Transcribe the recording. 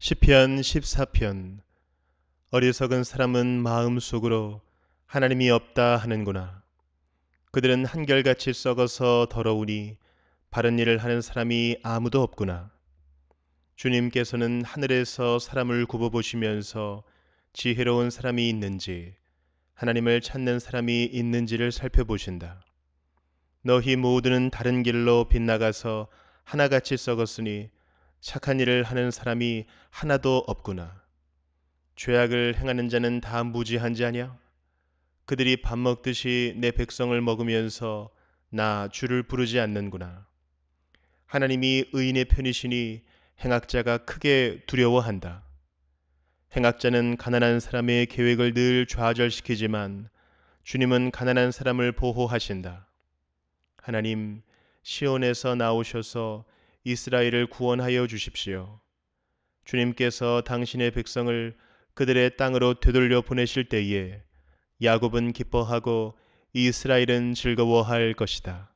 시편 14편 어리석은 사람은 마음속으로 하나님이 없다 하는구나. 그들은 한결같이 썩어서 더러우니 바른 일을 하는 사람이 아무도 없구나. 주님께서는 하늘에서 사람을 굽어보시면서 지혜로운 사람이 있는지 하나님을 찾는 사람이 있는지를 살펴보신다. 너희 모두는 다른 길로 빗나가서 하나같이 썩었으니 착한 일을 하는 사람이 하나도 없구나. 죄악을 행하는 자는 다 무지한지 아냐? 그들이 밥 먹듯이 내 백성을 먹으면서 나 주를 부르지 않는구나. 하나님이 의인의 편이시니 행악자가 크게 두려워한다. 행악자는 가난한 사람의 계획을 늘 좌절시키지만 주님은 가난한 사람을 보호하신다. 하나님, 시온에서 나오셔서 이스라엘을 구원하여 주십시오. 주님께서 당신의 백성을 그들의 땅으로 되돌려 보내실 때에 야곱은 기뻐하고 이스라엘은 즐거워할 것이다.